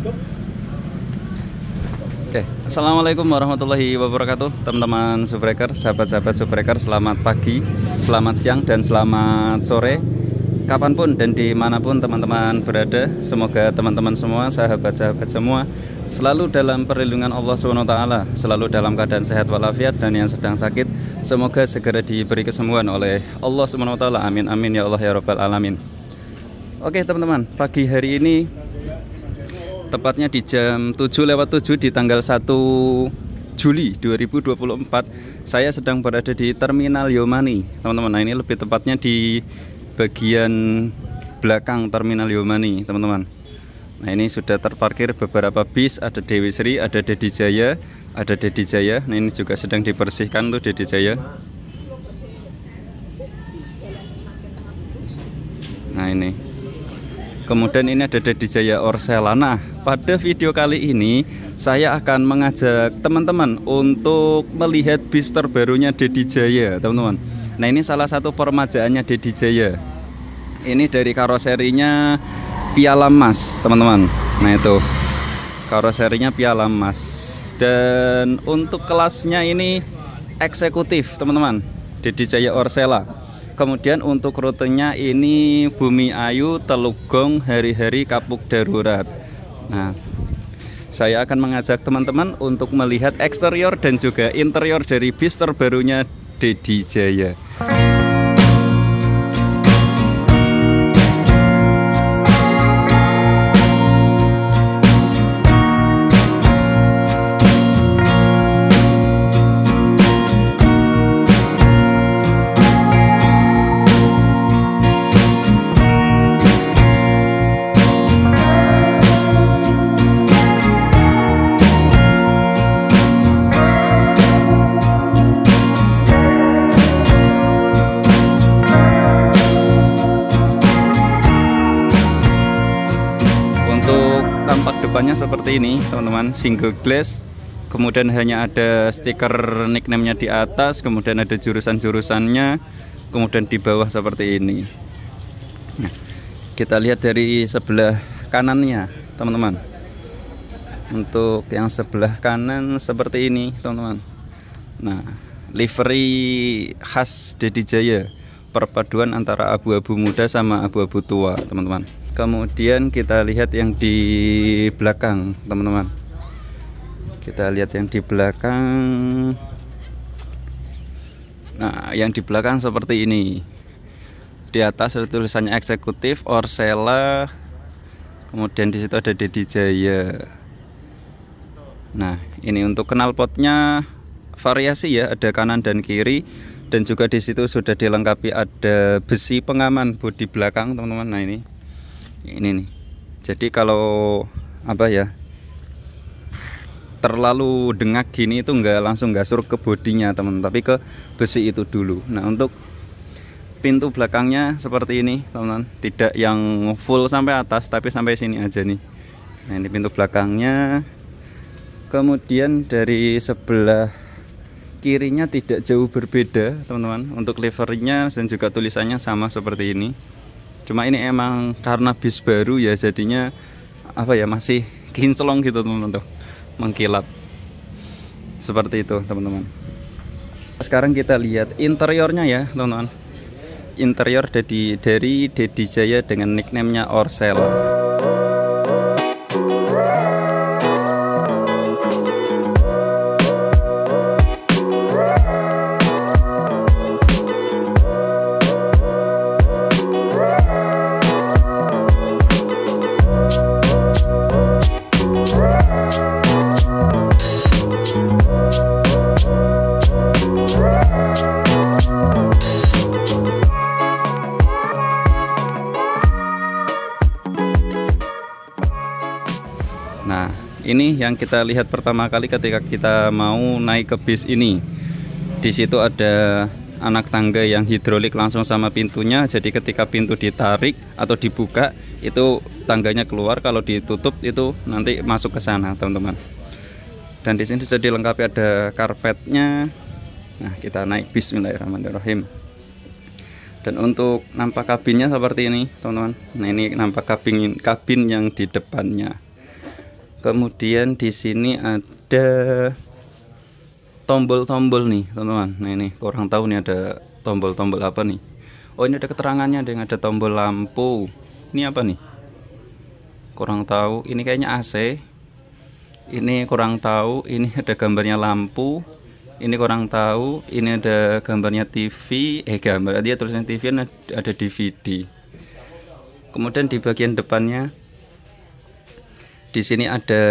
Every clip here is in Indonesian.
Oke, okay. Assalamualaikum warahmatullahi wabarakatuh Teman-teman Subreker, sahabat-sahabat Subreker Selamat pagi, selamat siang, dan selamat sore Kapanpun dan dimanapun teman-teman berada Semoga teman-teman semua, sahabat-sahabat semua Selalu dalam perlindungan Allah SWT Selalu dalam keadaan sehat walafiat Dan yang sedang sakit Semoga segera diberi kesembuhan oleh Allah SWT Amin, amin, ya Allah, ya Rabbal Alamin Oke teman-teman, pagi hari ini tepatnya di jam 7 lewat 7 di tanggal 1 Juli 2024 saya sedang berada di Terminal Yomani teman-teman nah ini lebih tepatnya di bagian belakang Terminal Yomani teman-teman nah ini sudah terparkir beberapa bis ada Dewi Sri ada Dedi Jaya ada Dedi Jaya nah ini juga sedang dibersihkan tuh Dedi Jaya nah ini Kemudian ini ada Dedi Jaya Orsela. Nah, pada video kali ini saya akan mengajak teman-teman untuk melihat bis terbarunya Dedi Jaya, teman-teman. Nah, ini salah satu permajaannya Dedi Jaya. Ini dari karoserinya Piala Mas, teman-teman. Nah, itu. Karoserinya Piala Mas. Dan untuk kelasnya ini eksekutif, teman-teman. Dedi Jaya Orsela kemudian untuk rutenya ini Bumi Ayu, Telugong, hari-hari Kapuk Darurat. Nah, saya akan mengajak teman-teman untuk melihat eksterior dan juga interior dari bis terbarunya Dedi Jaya. depannya seperti ini teman-teman single glass kemudian hanya ada stiker nickname-nya di atas kemudian ada jurusan-jurusannya kemudian di bawah seperti ini nah, kita lihat dari sebelah kanannya teman-teman untuk yang sebelah kanan seperti ini teman-teman nah livery khas Dedi Jaya perpaduan antara abu-abu muda sama abu-abu tua teman-teman kemudian kita lihat yang di belakang teman-teman kita lihat yang di belakang nah yang di belakang seperti ini di atas ada tulisannya eksekutif Orsela kemudian disitu ada Dedi Jaya nah ini untuk kenal potnya variasi ya ada kanan dan kiri dan juga disitu sudah dilengkapi ada besi pengaman bodi belakang teman-teman nah ini ini nih jadi kalau apa ya terlalu dengak gini itu enggak langsung gasur ke bodinya teman tapi ke besi itu dulu nah untuk pintu belakangnya seperti ini teman-teman tidak yang full sampai atas tapi sampai sini aja nih nah ini pintu belakangnya kemudian dari sebelah kirinya tidak jauh berbeda teman-teman untuk livernya dan juga tulisannya sama seperti ini cuma ini emang karena bis baru ya jadinya apa ya masih kinclong gitu teman-teman mengkilap seperti itu teman-teman sekarang kita lihat interiornya ya teman-teman interior dari dari Deddy Jaya dengan nicknamenya Orsel ini yang kita lihat pertama kali ketika kita mau naik ke bis ini di situ ada anak tangga yang hidrolik langsung sama pintunya jadi ketika pintu ditarik atau dibuka itu tangganya keluar kalau ditutup itu nanti masuk ke sana teman-teman dan di sini sudah dilengkapi ada karpetnya nah kita naik bis Bismillahirrahmanirrahim dan untuk nampak kabinnya seperti ini teman-teman nah ini nampak kabin kabin yang di depannya kemudian di sini ada tombol-tombol nih teman-teman nah ini kurang tahu nih ada tombol-tombol apa nih oh ini ada keterangannya ada ada tombol lampu ini apa nih kurang tahu ini kayaknya AC ini kurang tahu ini ada gambarnya lampu ini kurang tahu ini ada gambarnya TV eh gambar dia tulisnya TV ada DVD kemudian di bagian depannya di sini ada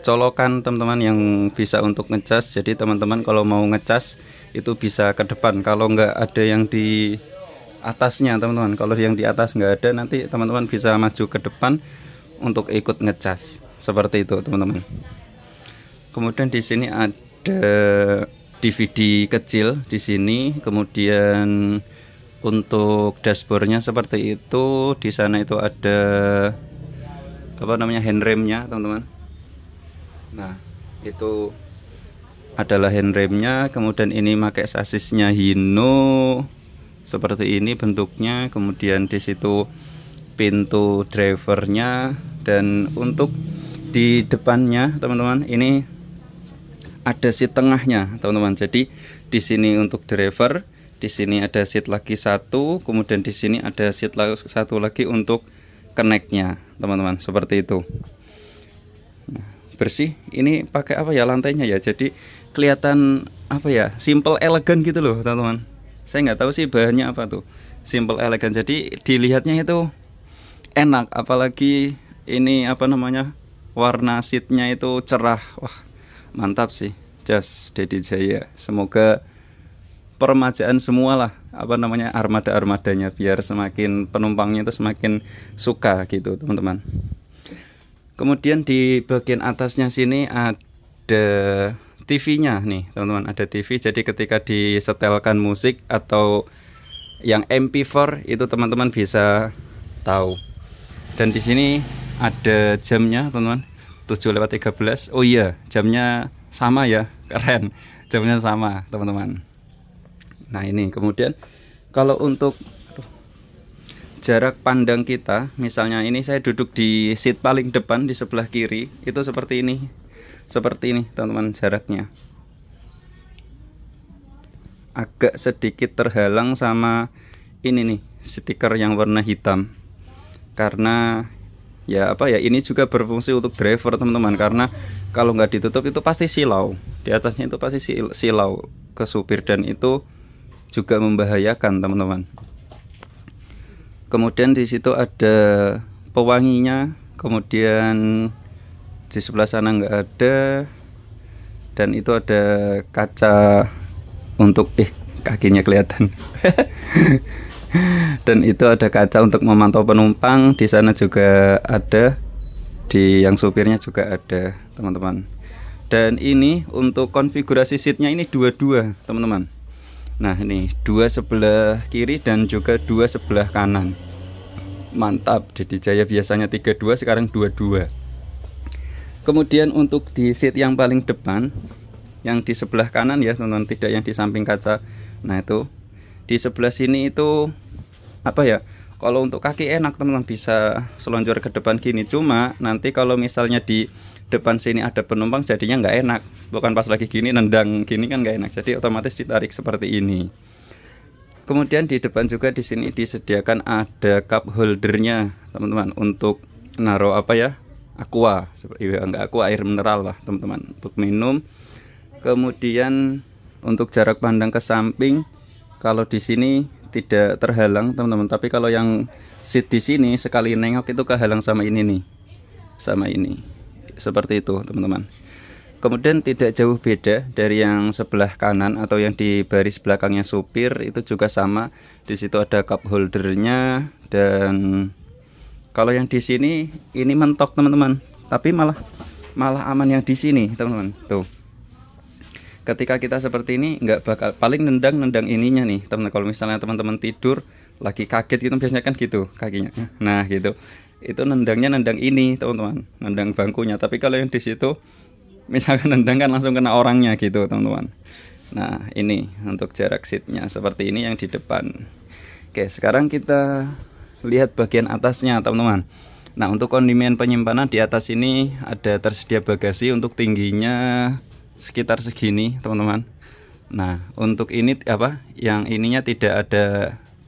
colokan teman-teman yang bisa untuk ngecas jadi teman-teman kalau mau ngecas itu bisa ke depan kalau nggak ada yang di atasnya teman-teman kalau yang di atas nggak ada nanti teman-teman bisa maju ke depan untuk ikut ngecas seperti itu teman-teman kemudian di sini ada DVD kecil di sini kemudian untuk dashboardnya seperti itu di sana itu ada apa namanya handremnya teman-teman nah itu adalah handremnya kemudian ini pakai sasisnya Hino seperti ini bentuknya kemudian di situ pintu drivernya dan untuk di depannya teman-teman ini ada seat tengahnya teman-teman jadi di sini untuk driver di sini ada seat lagi satu kemudian di sini ada seat satu lagi untuk keneknya teman-teman seperti itu nah, bersih ini pakai apa ya lantainya ya jadi kelihatan apa ya simple elegan gitu loh teman-teman saya nggak tahu sih bahannya apa tuh simple elegan jadi dilihatnya itu enak apalagi ini apa namanya warna seatnya itu cerah wah mantap sih just Dedi Jaya semoga permajaan semua lah apa namanya armada-armadanya biar semakin penumpangnya itu semakin suka gitu teman-teman kemudian di bagian atasnya sini ada TV-nya nih teman-teman ada TV jadi ketika disetelkan musik atau yang MP4 itu teman-teman bisa tahu dan di sini ada jamnya teman-teman 7 lewat 13 oh iya jamnya sama ya keren jamnya sama teman-teman Nah ini kemudian kalau untuk jarak pandang kita, misalnya ini saya duduk di seat paling depan di sebelah kiri, itu seperti ini, seperti ini teman-teman jaraknya. Agak sedikit terhalang sama ini nih stiker yang warna hitam, karena ya apa ya ini juga berfungsi untuk driver teman-teman karena kalau nggak ditutup itu pasti silau di atasnya itu pasti silau ke supir dan itu juga membahayakan teman-teman kemudian di situ ada pewanginya kemudian di sebelah sana nggak ada dan itu ada kaca untuk eh kakinya kelihatan dan itu ada kaca untuk memantau penumpang di sana juga ada di yang supirnya juga ada teman-teman dan ini untuk konfigurasi seatnya ini dua-dua teman-teman Nah ini dua sebelah kiri dan juga dua sebelah kanan Mantap jadi jaya biasanya 32 sekarang 22 Kemudian untuk di seat yang paling depan Yang di sebelah kanan ya teman-teman tidak yang di samping kaca Nah itu di sebelah sini itu apa ya kalau untuk kaki enak teman-teman bisa selonjor ke depan gini cuma nanti kalau misalnya di depan sini ada penumpang jadinya nggak enak bukan pas lagi gini nendang gini kan nggak enak jadi otomatis ditarik seperti ini kemudian di depan juga di sini disediakan ada cup holdernya teman-teman untuk naruh apa ya aqua seperti enggak iya, aqua air mineral lah teman-teman untuk minum kemudian untuk jarak pandang ke samping kalau di sini tidak terhalang teman-teman tapi kalau yang seat di sini sekali nengok itu kehalang sama ini nih sama ini seperti itu teman-teman kemudian tidak jauh beda dari yang sebelah kanan atau yang di baris belakangnya supir itu juga sama di situ ada cup holdernya dan kalau yang di sini ini mentok teman-teman tapi malah malah aman yang di sini teman-teman tuh ketika kita seperti ini nggak bakal paling nendang nendang ininya nih teman-teman kalau misalnya teman-teman tidur lagi kaget gitu biasanya kan gitu kakinya nah gitu itu nendangnya nendang ini teman-teman nendang bangkunya tapi kalau yang di situ misalkan nendang kan langsung kena orangnya gitu teman-teman nah ini untuk jarak seatnya seperti ini yang di depan oke sekarang kita lihat bagian atasnya teman-teman nah untuk kondimen penyimpanan di atas ini ada tersedia bagasi untuk tingginya sekitar segini teman-teman nah untuk ini apa yang ininya tidak ada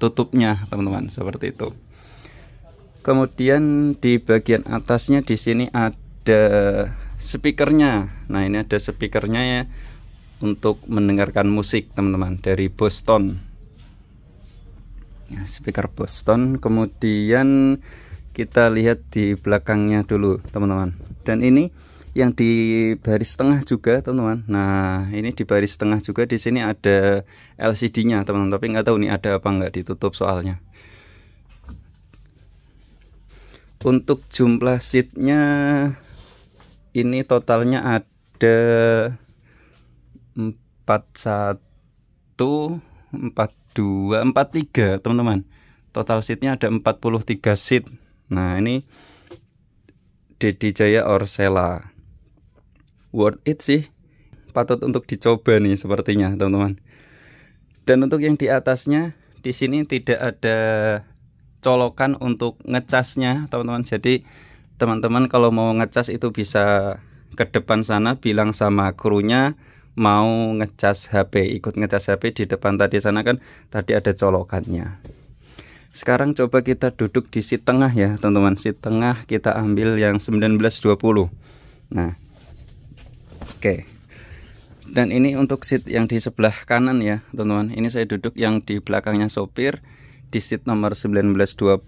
tutupnya teman-teman seperti itu kemudian di bagian atasnya di sini ada speakernya nah ini ada speakernya ya untuk mendengarkan musik teman-teman dari Boston ya, speaker Boston kemudian kita lihat di belakangnya dulu teman-teman dan ini yang di baris tengah juga teman-teman nah ini di baris tengah juga di sini ada LCD nya teman-teman tapi nggak tahu nih ada apa nggak ditutup soalnya untuk jumlah seatnya ini totalnya ada 41 42 43 teman-teman total seatnya ada 43 seat nah ini Dedi Jaya Orsela worth it sih patut untuk dicoba nih sepertinya teman-teman dan untuk yang di atasnya di sini tidak ada colokan untuk ngecasnya teman-teman jadi teman-teman kalau mau ngecas itu bisa ke depan sana bilang sama krunya mau ngecas HP ikut ngecas HP di depan tadi sana kan tadi ada colokannya sekarang coba kita duduk di si tengah ya teman-teman si tengah kita ambil yang 1920 nah oke okay. dan ini untuk seat yang di sebelah kanan ya teman-teman ini saya duduk yang di belakangnya sopir di seat nomor 1920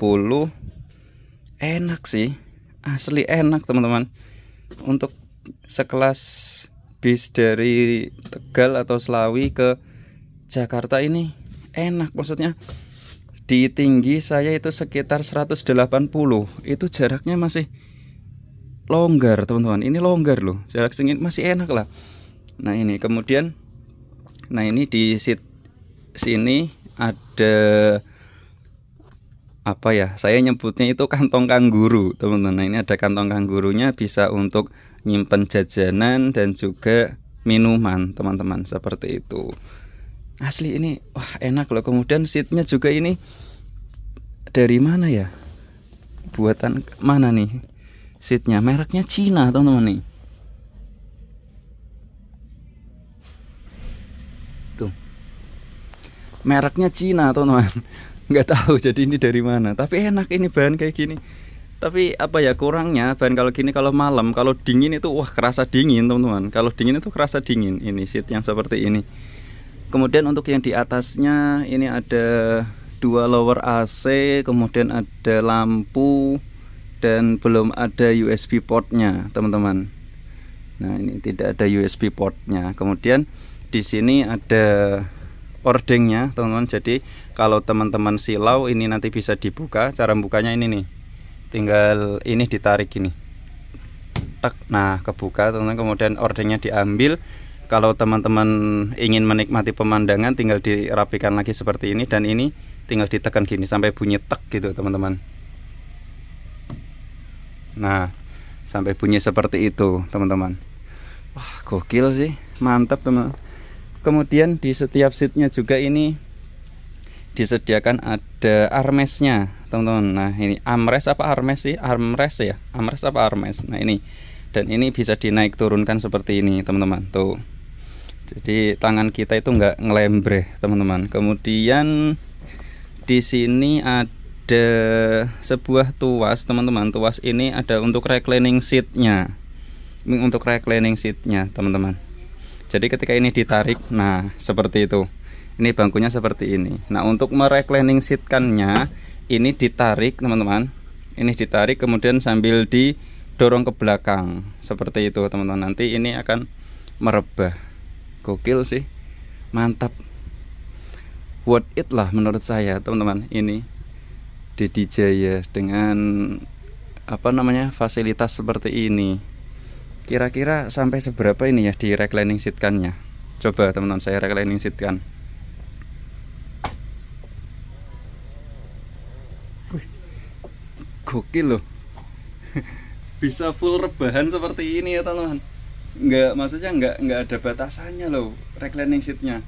enak sih asli enak teman-teman untuk sekelas bis dari Tegal atau Selawi ke Jakarta ini enak maksudnya di tinggi saya itu sekitar 180 itu jaraknya masih longgar teman-teman ini longgar loh jarak sengit masih enak lah nah ini kemudian nah ini di seat sini ada apa ya saya nyebutnya itu kantong kangguru teman-teman nah, ini ada kantong kanggurunya bisa untuk nyimpen jajanan dan juga minuman teman-teman seperti itu asli ini wah enak loh kemudian seatnya juga ini dari mana ya buatan mana nih seatnya mereknya Cina teman-teman nih tuh mereknya Cina teman-teman nggak tahu jadi ini dari mana tapi enak ini bahan kayak gini tapi apa ya kurangnya bahan kalau gini kalau malam kalau dingin itu wah kerasa dingin teman-teman kalau dingin itu kerasa dingin ini seat yang seperti ini kemudian untuk yang di atasnya ini ada dua lower AC kemudian ada lampu dan belum ada USB portnya teman-teman nah ini tidak ada USB portnya kemudian di sini ada ordengnya teman-teman jadi kalau teman-teman silau ini nanti bisa dibuka cara bukanya ini nih tinggal ini ditarik ini, tek. nah kebuka teman-teman kemudian ordengnya diambil kalau teman-teman ingin menikmati pemandangan tinggal dirapikan lagi seperti ini dan ini tinggal ditekan gini sampai bunyi tek gitu teman-teman nah sampai bunyi seperti itu teman-teman wah gokil sih mantap teman, -teman kemudian di setiap seatnya juga ini disediakan ada armesnya teman-teman nah ini armrest apa armes sih armrest ya armrest apa armes nah ini dan ini bisa dinaik turunkan seperti ini teman-teman tuh jadi tangan kita itu nggak ngelembreh teman-teman kemudian di sini ada sebuah tuas teman-teman tuas ini ada untuk reclining seatnya untuk reclining seatnya teman-teman jadi ketika ini ditarik nah seperti itu ini bangkunya seperti ini nah untuk mereclining seatkannya ini ditarik teman-teman ini ditarik kemudian sambil didorong ke belakang seperti itu teman-teman nanti ini akan merebah gokil sih mantap worth it lah menurut saya teman-teman ini Dedi Jaya dengan apa namanya fasilitas seperti ini kira-kira sampai seberapa ini ya di reclining seat coba teman-teman saya reclining seat kan gokil loh bisa full rebahan seperti ini ya teman-teman nggak maksudnya nggak nggak ada batasannya loh reclining seatnya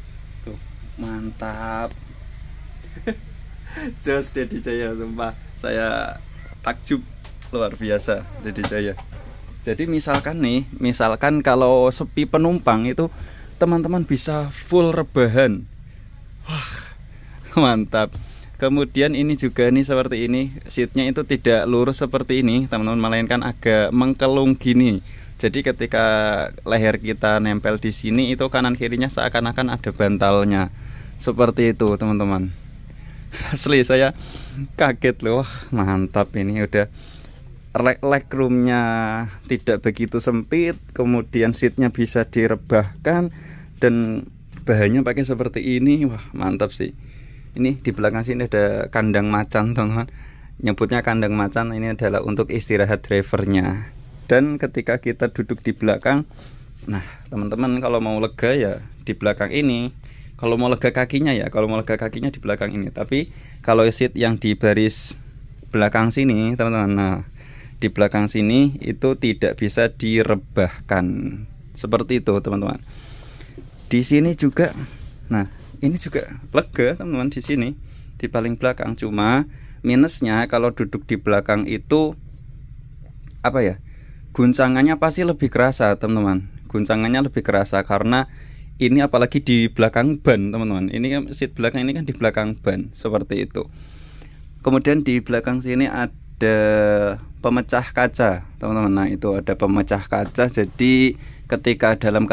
tuh mantap just Deddy Jaya sumpah saya takjub luar biasa Deddy Jaya jadi misalkan nih, misalkan kalau sepi penumpang itu teman-teman bisa full rebahan. Wah, mantap. Kemudian ini juga nih seperti ini, seatnya itu tidak lurus seperti ini, teman-teman, melainkan agak mengkelung gini. Jadi ketika leher kita nempel di sini itu kanan kirinya seakan-akan ada bantalnya. Seperti itu, teman-teman. Asli saya kaget loh, mantap ini udah roomnya tidak begitu sempit kemudian seatnya bisa direbahkan dan bahannya pakai seperti ini wah mantap sih ini di belakang sini ada kandang macan teman-teman nyebutnya kandang macan ini adalah untuk istirahat drivernya dan ketika kita duduk di belakang nah teman-teman kalau mau lega ya di belakang ini kalau mau lega kakinya ya kalau mau lega kakinya di belakang ini tapi kalau seat yang di baris belakang sini teman-teman nah di belakang sini itu tidak bisa direbahkan seperti itu teman-teman di sini juga nah ini juga lega teman-teman di sini di paling belakang cuma minusnya kalau duduk di belakang itu apa ya guncangannya pasti lebih kerasa teman-teman guncangannya lebih kerasa karena ini apalagi di belakang ban teman-teman ini kan, seat belakang ini kan di belakang ban seperti itu kemudian di belakang sini ada ada pemecah kaca teman-teman nah itu ada pemecah kaca jadi ketika dalam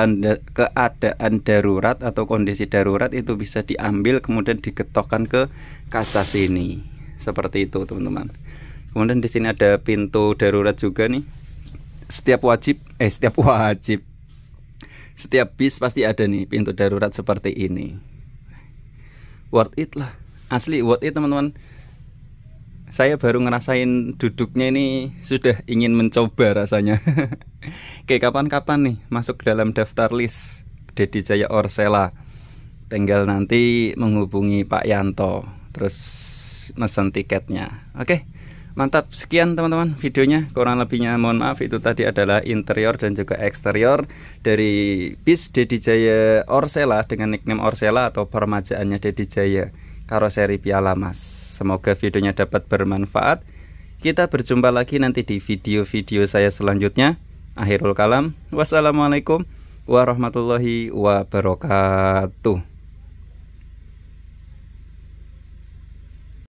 keadaan darurat atau kondisi darurat itu bisa diambil kemudian diketokkan ke kaca sini seperti itu teman-teman kemudian di sini ada pintu darurat juga nih setiap wajib eh setiap wajib setiap bis pasti ada nih pintu darurat seperti ini worth it lah asli worth it teman-teman saya baru ngerasain duduknya ini sudah ingin mencoba rasanya. Oke, kapan-kapan nih masuk dalam daftar list Dedi Jaya Orsela. Tinggal nanti menghubungi Pak Yanto, terus mesen tiketnya. Oke, mantap. Sekian teman-teman videonya. Kurang lebihnya mohon maaf itu tadi adalah interior dan juga eksterior dari bis Dedi Jaya Orsela dengan nickname Orsela atau permajaannya Dedi Jaya karoseri Piala Mas. Semoga videonya dapat bermanfaat. Kita berjumpa lagi nanti di video-video saya selanjutnya. Akhirul kalam. Wassalamualaikum warahmatullahi wabarakatuh.